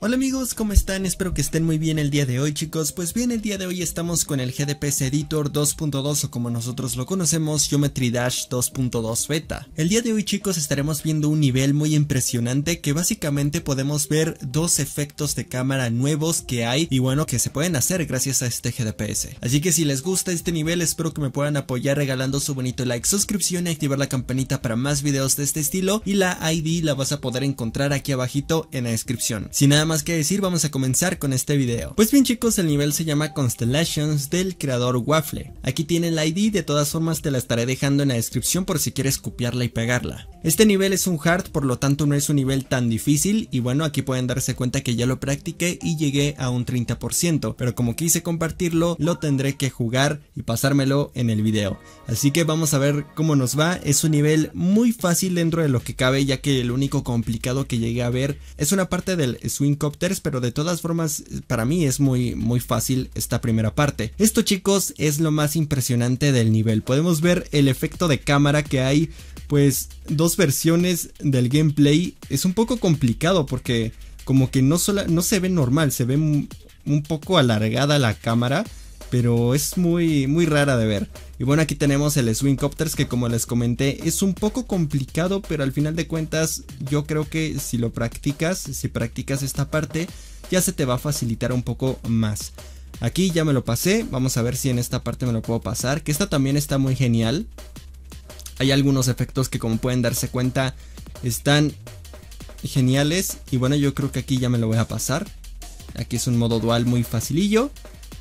Hola amigos, ¿cómo están? Espero que estén muy bien el día de hoy chicos. Pues bien, el día de hoy estamos con el gdps Editor 2.2 o como nosotros lo conocemos, Geometry Dash 2.2 Beta. El día de hoy chicos estaremos viendo un nivel muy impresionante que básicamente podemos ver dos efectos de cámara nuevos que hay y bueno que se pueden hacer gracias a este GDPS. Así que si les gusta este nivel espero que me puedan apoyar regalando su bonito like, suscripción y activar la campanita para más videos de este estilo y la ID la vas a poder encontrar aquí abajito en la descripción. Sin nada más que decir, vamos a comenzar con este video. Pues bien chicos, el nivel se llama Constellations del creador Waffle. Aquí tienen la ID, de todas formas te la estaré dejando en la descripción por si quieres copiarla y pegarla. Este nivel es un hard, por lo tanto no es un nivel tan difícil y bueno, aquí pueden darse cuenta que ya lo practiqué y llegué a un 30%, pero como quise compartirlo, lo tendré que jugar y pasármelo en el video. Así que vamos a ver cómo nos va, es un nivel muy fácil dentro de lo que cabe ya que el único complicado que llegué a ver es una parte del swing pero de todas formas para mí es muy, muy fácil esta primera parte. Esto chicos es lo más impresionante del nivel, podemos ver el efecto de cámara que hay, pues dos versiones del gameplay, es un poco complicado porque como que no, no se ve normal, se ve un poco alargada la cámara, pero es muy, muy rara de ver. Y bueno, aquí tenemos el Swing Copters que como les comenté es un poco complicado, pero al final de cuentas yo creo que si lo practicas, si practicas esta parte, ya se te va a facilitar un poco más. Aquí ya me lo pasé, vamos a ver si en esta parte me lo puedo pasar, que esta también está muy genial. Hay algunos efectos que como pueden darse cuenta están geniales y bueno yo creo que aquí ya me lo voy a pasar. Aquí es un modo dual muy facilillo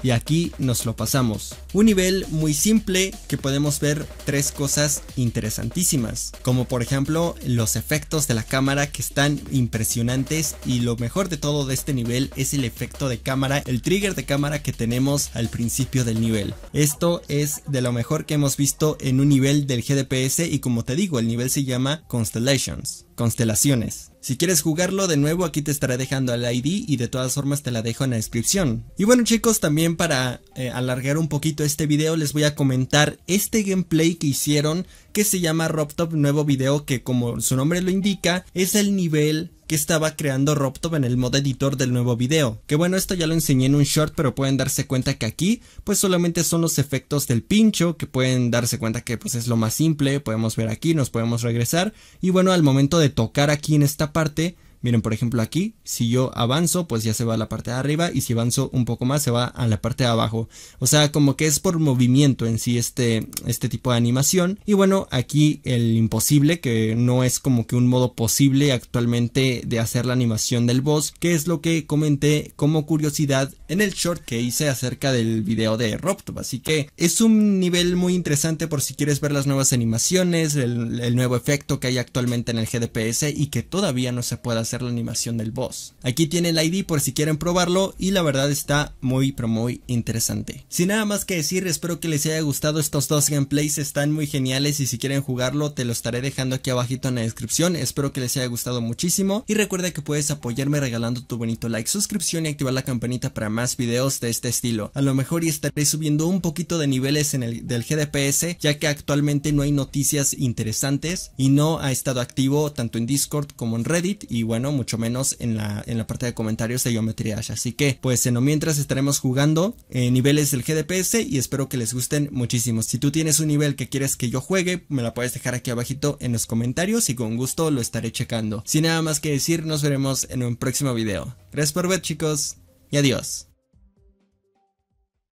y aquí nos lo pasamos. Un nivel muy simple que podemos ver tres cosas interesantísimas, como por ejemplo los efectos de la cámara que están impresionantes y lo mejor de todo de este nivel es el efecto de cámara, el trigger de cámara que tenemos al principio del nivel. Esto es de lo mejor que hemos visto en un nivel del GDPS y como te digo el nivel se llama Constellations, constelaciones. Si quieres jugarlo de nuevo aquí te estaré dejando el ID y de todas formas te la dejo en la descripción. Y bueno chicos también para eh, alargar un poquito este video les voy a comentar este gameplay que hicieron que se llama RobTop Nuevo Video que como su nombre lo indica es el nivel que estaba creando Robtop en el modo editor del nuevo video. Que bueno, esto ya lo enseñé en un short, pero pueden darse cuenta que aquí pues solamente son los efectos del pincho, que pueden darse cuenta que pues es lo más simple, podemos ver aquí, nos podemos regresar y bueno, al momento de tocar aquí en esta parte Miren, por ejemplo aquí, si yo avanzo, pues ya se va a la parte de arriba y si avanzo un poco más se va a la parte de abajo. O sea, como que es por movimiento en sí este, este tipo de animación. Y bueno, aquí el imposible, que no es como que un modo posible actualmente de hacer la animación del boss, que es lo que comenté como curiosidad en el short que hice acerca del video de Robtop. Así que es un nivel muy interesante por si quieres ver las nuevas animaciones, el, el nuevo efecto que hay actualmente en el GDPS y que todavía no se pueda hacer la animación del boss. Aquí tiene el ID por si quieren probarlo y la verdad está muy pero muy interesante. Sin nada más que decir, espero que les haya gustado estos dos gameplays, están muy geniales y si quieren jugarlo te lo estaré dejando aquí abajito en la descripción, espero que les haya gustado muchísimo y recuerda que puedes apoyarme regalando tu bonito like, suscripción y activar la campanita para más videos de este estilo. A lo mejor y estaré subiendo un poquito de niveles en el, del GDPS ya que actualmente no hay noticias interesantes y no ha estado activo tanto en Discord como en Reddit y bueno, mucho menos en la, parte de comentarios de Geometry Así que, pues en lo mientras estaremos jugando eh, niveles del GDPS y espero que les gusten muchísimo. Si tú tienes un nivel que quieres que yo juegue, me la puedes dejar aquí abajito en los comentarios y con gusto lo estaré checando. Sin nada más que decir, nos veremos en un próximo video. Gracias por ver chicos y adiós.